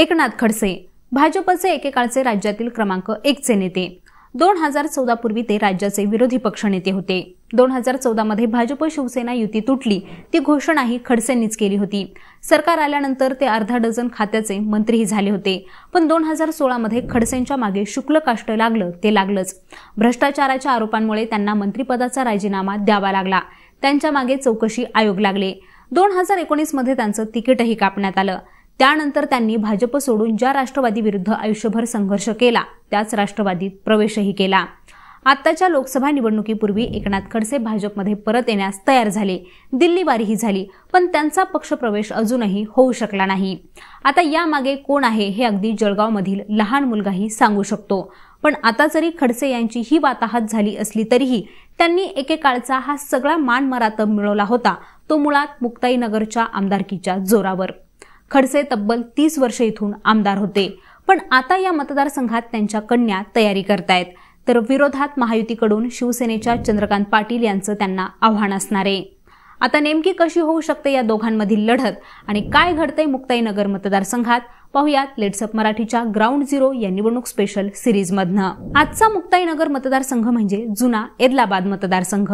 एकनाथ खडसे भाजपचे एकेकाळचे राज्यातील क्रमांक एकचे नेते दोन हजार चौदा पूर्वी ते राज्याचे विरोधी पक्षनेते होते दोन हजार मध्ये भाजप शिवसेना युती तुटली ती घोषणाही खडसेंनीच केली होती सरकार आल्यानंतर ते अर्धा डझन खात्याचे मंत्रीही झाले होते पण दोन हजार मध्ये खडसेंच्या मागे शुक्ल काष्ट लागलं ते लागलंच भ्रष्टाचाराच्या आरोपांमुळे त्यांना मंत्रिपदाचा राजीनामा द्यावा लागला त्यांच्या मागे चौकशी आयोग लागले दोन हजार मध्ये त्यांचं तिकीटही कापण्यात आलं त्यानंतर त्यांनी भाजप सोडून ज्या राष्ट्रवादी विरुद्ध आयुष्यभर संघर्ष केला त्याच राष्ट्रवादीत प्रवेशही केला आताच्या लोकसभा निवडणुकीपूर्वी एकनाथ खडसे भाजपमध्ये परत येण्यास तयार झाले वारीही झाली पण त्यांचा पक्षप्रवेश अजूनही होऊ शकला नाही आता यामागे कोण आहे हे अगदी जळगावमधील लहान मुलगाही सांगू शकतो पण आता जरी खडसे यांची ही वाताहत झाली असली तरीही त्यांनी एकेकाळचा हा सगळा मान मरातब मिळवला होता तो मुळात मुक्ताईनगरच्या आमदारकीच्या जोरावर खडसे तब्बल तीस वर्ष इथून आमदार होते पण आता या मतदारसंघात त्यांच्या कन्या तयारी करतायत तर विरोधात महायुतीकडून शिवसेनेच्या चंद्रकांत पाटील यांचं त्यांना आव्हान असणार आहे आता नेमकी कशी होऊ शकते या दोघांमधील लढत आणि काय घडतंय मुक्ताईनगर मतदारसंघात पाहुयात लेट्सअप मराठीच्या ग्राउंड झिरो या निवडणूक स्पेशल सिरीजमधनं आजचा मुक्ताईनगर मतदारसंघ म्हणजे जुना एदलाबाद मतदारसंघ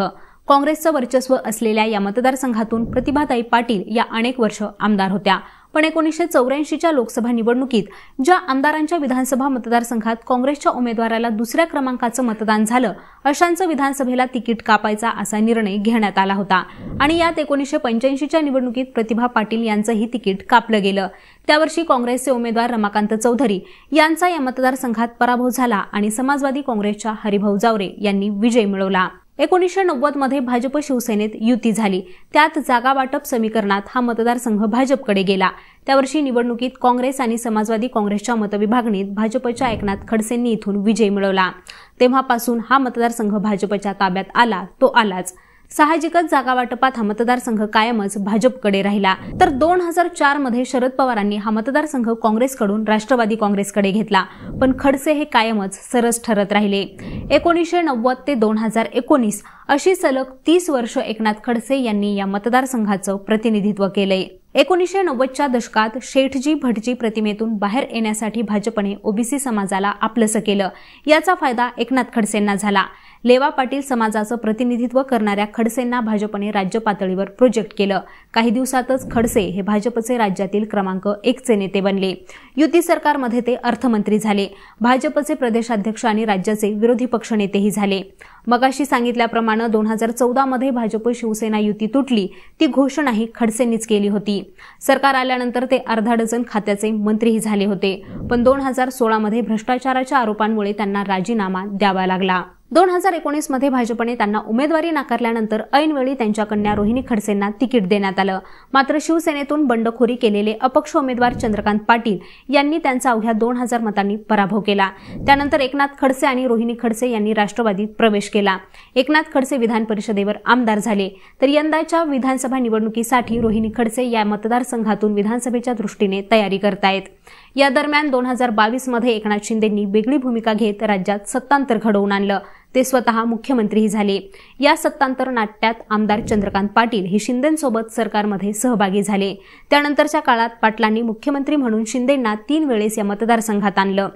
काँग्रेसचं वर्चस्व असलेल्या या मतदारसंघातून प्रतिभाताई पाटील या अनेक वर्ष आमदार होत्या पण एकोणीसशे चौऱ्याऐंशीच्या लोकसभा निवडणुकीत ज्या आमदारांच्या विधानसभा मतदारसंघात काँग्रेसच्या उमेदवाराला दुसऱ्या क्रमांकाचं मतदान झालं अशांचं विधानसभेला तिकीट कापायचा असा निर्णय घेण्यात आला होता आणि यात एकोणीसशे पंच्याऐंशीच्या निवडणुकीत प्रतिभा पाटील यांचंही तिकीट कापलं गेलं त्यावर्षी काँग्रेसचे उमेदवार रमाकांत चौधरी यांचा या मतदारसंघात पराभव झाला आणि समाजवादी काँग्रेसच्या हरिभाऊ जावरे यांनी विजय मिळवला एकोणीसशे मध्ये भाजप शिवसेनेत युती झाली त्यात जागा वाटप समीकरणात हा मतदारसंघ भाजपकडे गेला त्यावर्षी निवडणुकीत काँग्रेस आणि समाजवादी काँग्रेसच्या मतविभागणीत भाजपच्या एकनाथ खडसेंनी इथून विजय मिळवला तेव्हापासून हा मतदारसंघ भाजपच्या ताब्यात आला तो आलाच साहजिकच जागा वाटपात हा मतदारसंघ कायमच भाजपकडे राहिला तर दोन हजार चार मध्ये शरद पवारांनी हा मतदारसंघ काँग्रेसकडून राष्ट्रवादी काँग्रेसकडे घेतला पण खडसे हे कायमच सरस ठरत राहिले एकोणीसशे नव्वद ते दोन हजार एकोणीस अशी सलग तीस वर्ष एकनाथ खडसे यांनी या मतदारसंघाचं प्रतिनिधित्व केलंय एकोणीसशे नव्वदच्या दशकात शेठजी भटजी प्रतिमेतून बाहेर येण्यासाठी भाजपने ओबीसी समाजाला आपलंसं केलं याचा फायदा एकनाथ खडसेंना झाला लेवा पाटील समाजाचं प्रतिनिधित्व करणाऱ्या खडसेंना भाजपने राज्य पातळीवर प्रोजेक्ट केलं काही दिवसातच खडसे हे भाजपचे राज्यातील क्रमांक एकचे नेते बनले युती सरकारमध्ये ते अर्थमंत्री झाले भाजपचे प्रदेशाध्यक्ष आणि राज्याचे विरोधी पक्षनेतेही झाले मगाशी सांगितल्याप्रमाणे दोन हजार चौदामध्ये भाजप शिवसेना युती तुटली ती घोषणाही खडसेंनीच केली होती सरकार आल्यानंतर ते अर्धा डझन खात्याचे मंत्रीही झाले होते पण दोन हजार सोळामध्ये भ्रष्टाचाराच्या आरोपांमुळे त्यांना राजीनामा द्यावा लागला दोन हजार एकोणीसमध्ये भाजपने त्यांना उमेदवारी नाकारल्यानंतर ऐनवेळी त्यांच्या कन्या रोहिणी खडसेंना तिकीट देण्यात आलं मात्र शिवसेनेतून बंडखोरी केलेले अपक्ष उमेदवार चंद्रकांत पाटील यांनी त्यांचा अवघ्या दोन हजार मतांनी पराभव केला त्यानंतर एकनाथ खडसे आणि रोहिणी खडसे यांनी राष्ट्रवादीत प्रवेश केला एकनाथ खडसे विधान परिषदेवर आमदार झाले तर यंदाच्या विधानसभा निवडणुकीसाठी रोहिणी खडसे या मतदारसंघातून विधानसभेच्या दृष्टीने तयारी करतायत या दरम्यान दोन हजार बावीसमध्ये एकनाथ शिंदेंनी वेगळी भूमिका घेत राज्यात सत्तांतर घडवून आणलं ते स्वतः मुख्यमंत्रीही झाले या सत्तांतर नाट्यात आमदार चंद्रकांत पाटील हे शिंदेसोबत सरकारमध्ये सहभागी झाले त्यानंतरच्या काळात पाटलांनी मुख्यमंत्री म्हणून शिंदेंना तीन वेळेस या मतदारसंघात आणलं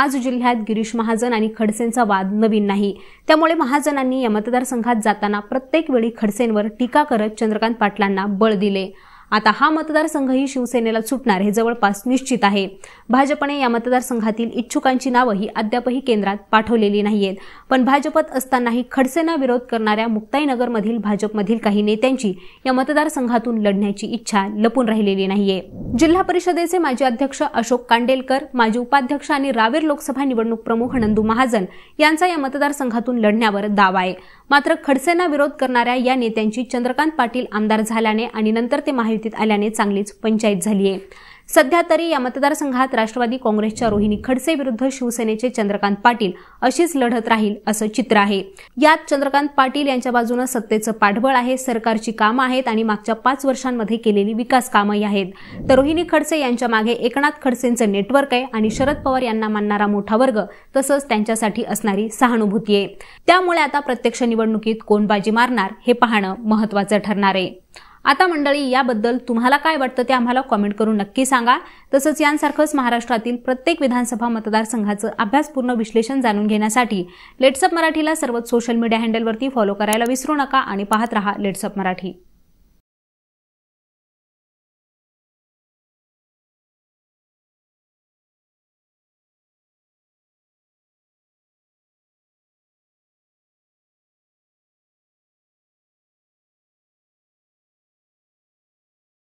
आज जिल्ह्यात गिरीश महाजन आणि खडसेंचा वाद नवीन नाही त्यामुळे महाजनांनी या मतदारसंघात जाताना प्रत्येक वेळी खडसेंवर टीका करत चंद्रकांत पाटलांना बळ दिले आता हा मतदारसंघही शिवसेनेला सुटणार हे जवळपास निश्चित आहे भाजपने या मतदारसंघातील इच्छुकांची नावंही ही अद्यापही केंद्रात पाठवलेली नाहीयेत पण भाजपत असतानाही खडसेंना विरोध करणाऱ्या मुक्ताईनगरमधील भाजपमधील काही नेत्यांची या मतदारसंघातून लढण्याची इच्छा लपून राहिलेली नाहीये जिल्हा परिषदेचे माजी अध्यक्ष अशोक कांडेलकर माजी उपाध्यक्ष आणि रावेर लोकसभा निवडणूक प्रमुख नंदू महाजन यांचा या मतदारसंघातून लढण्यावर दावा आहे मात्र खडसेंना विरोध करणाऱ्या या नेत्यांची चंद्रकांत पाटील आमदार झाल्याने आणि नंतर ते महायुती परिस्थितीत आल्याने चांगलीच पंचायत झाली आहे सध्या तरी या मतदारसंघात राष्ट्रवादी काँग्रेसच्या रोहिणी खडसे विरुद्ध शिवसेनेचे चंद्रकांत पाटील अशीच लढत राहील असं चित्र आहे यात चंद्रकांत पाटील यांच्या बाजूने सत्तेचं पाठबळ आहे सरकारची कामं आहेत आणि मागच्या पाच वर्षांमध्ये केलेली विकास कामंही आहेत तर रोहिणी खडसे यांच्या मागे एकनाथ खडसेंचं नेटवर्क आहे आणि शरद पवार यांना मानणारा मोठा वर्ग तसंच त्यांच्यासाठी असणारी सहानुभूती आहे त्यामुळे आता प्रत्यक्ष निवडणुकीत कोण बाजी मारणार हे पाहणं महत्वाचं ठरणार आहे आता मंडळी याबद्दल तुम्हाला काय वाटतं ते आम्हाला कॉमेंट करून नक्की सांगा तसंच यांसारखंच महाराष्ट्रातील प्रत्येक विधानसभा मतदारसंघाचं अभ्यासपूर्ण विश्लेषण जाणून घेण्यासाठी लेट्सअप मराठीला सर्वच सोशल मीडिया हँडलवरती फॉलो करायला विसरू नका आणि पाहत रहा लेट्सअप मराठी